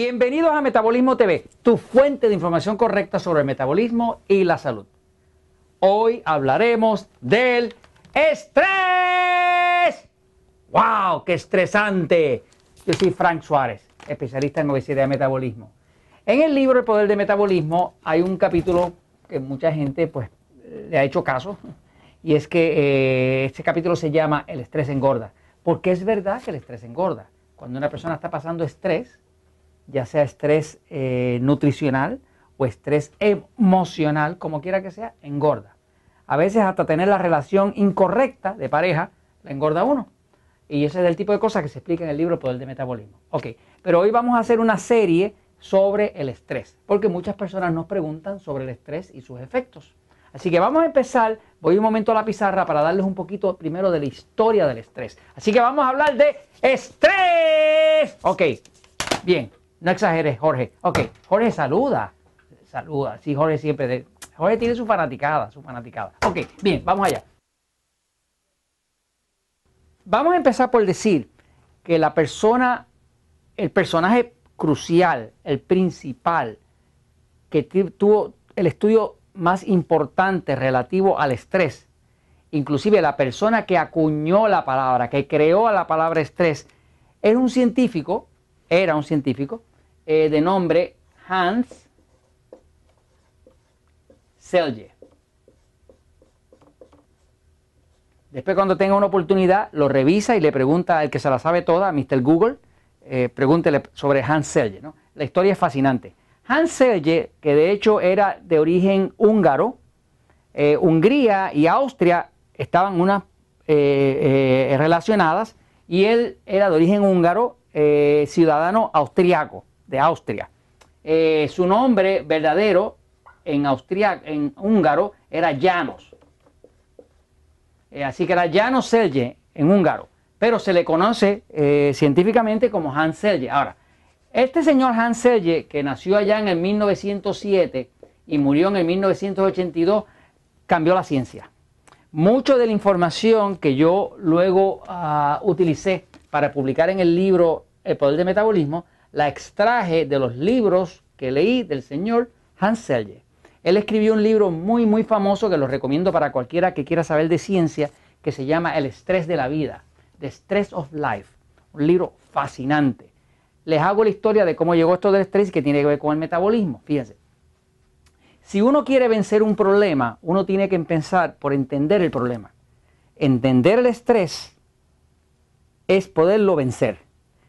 Bienvenidos a Metabolismo TV, tu fuente de información correcta sobre el metabolismo y la salud. Hoy hablaremos del estrés. ¡Wow! ¡Qué estresante! Yo soy Frank Suárez, especialista en obesidad y metabolismo. En el libro El Poder del Metabolismo hay un capítulo que mucha gente pues le ha hecho caso y es que eh, este capítulo se llama El estrés engorda, porque es verdad que el estrés engorda. Cuando una persona está pasando estrés, ya sea estrés eh, nutricional o estrés emocional, como quiera que sea, engorda. A veces hasta tener la relación incorrecta de pareja, la engorda uno. Y ese es el tipo de cosas que se explica en el libro el Poder de Metabolismo. Ok, pero hoy vamos a hacer una serie sobre el estrés, porque muchas personas nos preguntan sobre el estrés y sus efectos. Así que vamos a empezar, voy un momento a la pizarra para darles un poquito primero de la historia del estrés. Así que vamos a hablar de estrés. Ok, bien, no exageres, Jorge. Ok, Jorge saluda. Saluda. Sí, Jorge siempre. Jorge tiene su fanaticada, su fanaticada. Ok, bien, vamos allá. Vamos a empezar por decir que la persona, el personaje crucial, el principal, que tuvo el estudio más importante relativo al estrés, inclusive la persona que acuñó la palabra, que creó la palabra estrés, era un científico, era un científico eh, de nombre Hans Selye. Después cuando tenga una oportunidad lo revisa y le pregunta al que se la sabe toda, Mr. Google, eh, pregúntele sobre Hans Selye. ¿no? La historia es fascinante. Hans Selye, que de hecho era de origen húngaro, eh, Hungría y Austria estaban unas relacionadas y él era de origen húngaro, ciudadano austriaco de Austria. Eh, su nombre verdadero en, austria, en húngaro era Janos, eh, así que era Janos Selye en húngaro. Pero se le conoce eh, científicamente como Hans Selye. Ahora, este señor Hans Selye, que nació allá en el 1907 y murió en el 1982, cambió la ciencia. Mucho de la información que yo luego ah, utilicé para publicar en el libro El Poder del Metabolismo la extraje de los libros que leí del señor Hans Selye. Él escribió un libro muy, muy famoso que lo recomiendo para cualquiera que quiera saber de ciencia, que se llama El estrés de la vida, The Stress of Life. Un libro fascinante. Les hago la historia de cómo llegó esto del estrés que tiene que ver con el metabolismo. Fíjense. Si uno quiere vencer un problema, uno tiene que empezar por entender el problema. Entender el estrés es poderlo vencer.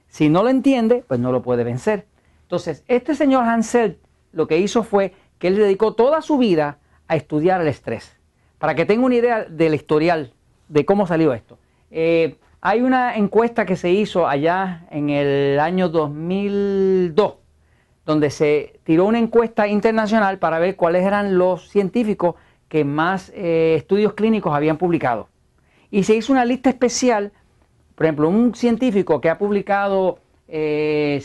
Si no lo entiende, pues no lo puede vencer. Entonces, este señor Hansel lo que hizo fue que él dedicó toda su vida a estudiar el estrés. Para que tenga una idea del historial de cómo salió esto. Eh, hay una encuesta que se hizo allá en el año 2002, donde se tiró una encuesta internacional para ver cuáles eran los científicos que más eh, estudios clínicos habían publicado. Y se hizo una lista especial por ejemplo, un científico que ha publicado 100 eh,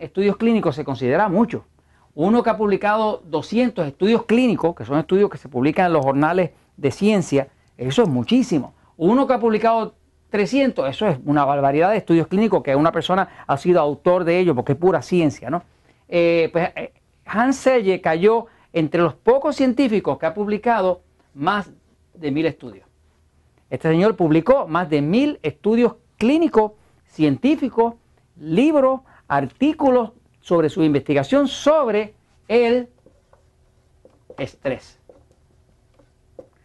estudios clínicos se considera mucho. Uno que ha publicado 200 estudios clínicos, que son estudios que se publican en los jornales de ciencia, eso es muchísimo. Uno que ha publicado 300, eso es una barbaridad de estudios clínicos que una persona ha sido autor de ellos porque es pura ciencia, ¿no? Eh, pues eh, Hans Selle cayó entre los pocos científicos que ha publicado más de mil estudios. Este señor publicó más de mil estudios clínico, científico, libros, artículos sobre su investigación sobre el estrés.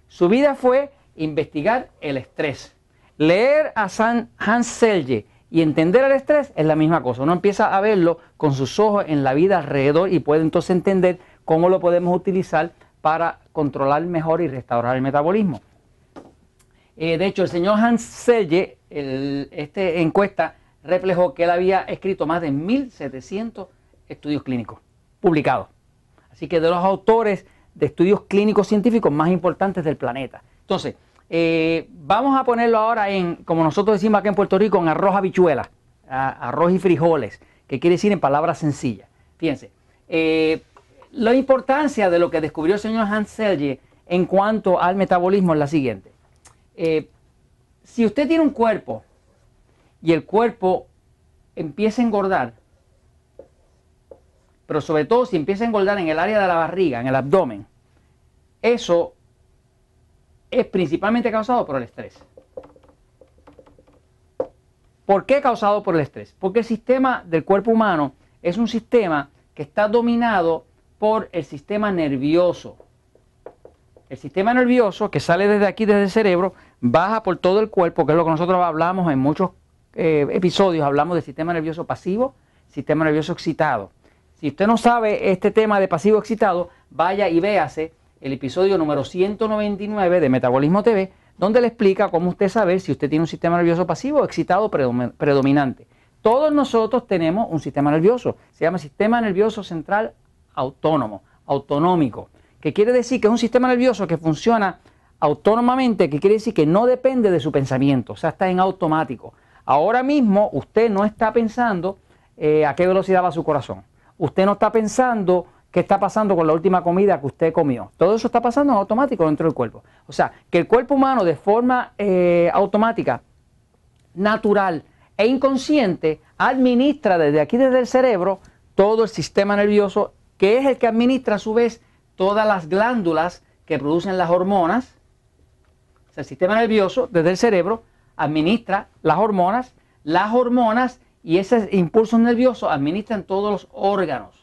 Su vida fue investigar el estrés. Leer a San Hans Selye y entender el estrés es la misma cosa. Uno empieza a verlo con sus ojos en la vida alrededor y puede entonces entender cómo lo podemos utilizar para controlar mejor y restaurar el metabolismo. Eh, de hecho, el señor Hans Selle, esta encuesta reflejó que él había escrito más de 1.700 estudios clínicos publicados. Así que de los autores de estudios clínicos científicos más importantes del planeta. Entonces, eh, vamos a ponerlo ahora en, como nosotros decimos acá en Puerto Rico, en arroz habichuela, arroz y frijoles, que quiere decir en palabras sencillas. Fíjense, eh, la importancia de lo que descubrió el señor Hans Selye en cuanto al metabolismo es la siguiente. Eh, si usted tiene un cuerpo y el cuerpo empieza a engordar, pero sobre todo si empieza a engordar en el área de la barriga, en el abdomen, eso es principalmente causado por el estrés. ¿Por qué causado por el estrés? Porque el sistema del cuerpo humano es un sistema que está dominado por el sistema nervioso. El sistema nervioso que sale desde aquí, desde el cerebro, baja por todo el cuerpo, que es lo que nosotros hablamos en muchos eh, episodios, hablamos del sistema nervioso pasivo, sistema nervioso excitado. Si usted no sabe este tema de pasivo excitado, vaya y véase el episodio número 199 de Metabolismo TV, donde le explica cómo usted sabe si usted tiene un sistema nervioso pasivo o excitado predominante. Todos nosotros tenemos un sistema nervioso, se llama sistema nervioso central autónomo, autonómico que quiere decir que es un sistema nervioso que funciona autónomamente, que quiere decir que no depende de su pensamiento, o sea, está en automático. Ahora mismo usted no está pensando eh, a qué velocidad va su corazón. Usted no está pensando qué está pasando con la última comida que usted comió. Todo eso está pasando en automático dentro del cuerpo. O sea, que el cuerpo humano de forma eh, automática, natural e inconsciente, administra desde aquí, desde el cerebro, todo el sistema nervioso, que es el que administra a su vez todas las glándulas que producen las hormonas. el sistema nervioso desde el cerebro administra las hormonas, las hormonas y esos impulsos nerviosos administran todos los órganos.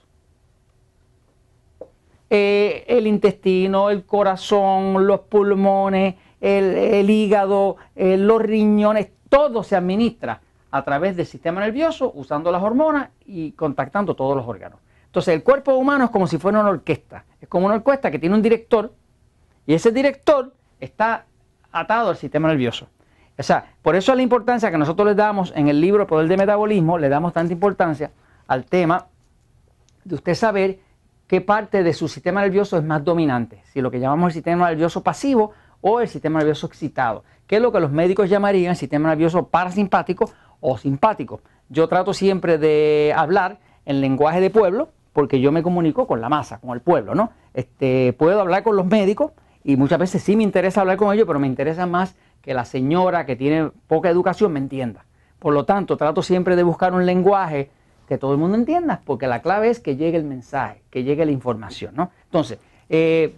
Eh, el intestino, el corazón, los pulmones, el, hígado, eh, los riñones, todo se administra a través del sistema nervioso usando las hormonas y contactando todos los órganos. Entonces el cuerpo humano es como si fuera una orquesta, es como una orquesta que tiene un director y ese director está atado al sistema nervioso. O sea, por eso es la importancia que nosotros le damos en el libro Poder de Metabolismo, le damos tanta importancia al tema de usted saber qué parte de su sistema nervioso es más dominante, si lo que llamamos el sistema nervioso pasivo o el sistema nervioso excitado, que es lo que los médicos llamarían el sistema nervioso parasimpático o simpático. Yo trato siempre de hablar en lenguaje de pueblo porque yo me comunico con la masa, con el pueblo, ¿no? Este, puedo hablar con los médicos y muchas veces sí me interesa hablar con ellos, pero me interesa más que la señora que tiene poca educación me entienda. Por lo tanto, trato siempre de buscar un lenguaje que todo el mundo entienda, porque la clave es que llegue el mensaje, que llegue la información, ¿no? Entonces, eh,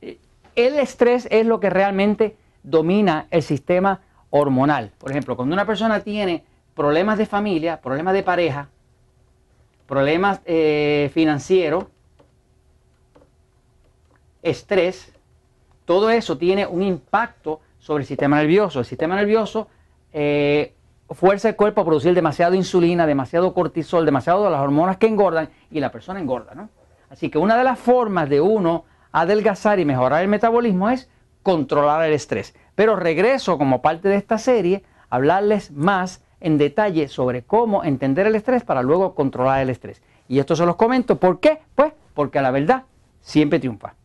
el estrés es lo que realmente domina el sistema hormonal. Por ejemplo, cuando una persona tiene problemas de familia, problemas de pareja, problemas eh, financieros, estrés, todo eso tiene un impacto sobre el sistema nervioso. El sistema nervioso eh, fuerza el cuerpo a producir demasiada insulina, demasiado cortisol, demasiado de las hormonas que engordan y la persona engorda. ¿no? Así que una de las formas de uno adelgazar y mejorar el metabolismo es controlar el estrés. Pero regreso como parte de esta serie a hablarles más en detalle sobre cómo entender el estrés para luego controlar el estrés. Y esto se los comento, ¿por qué? Pues porque la verdad siempre triunfa.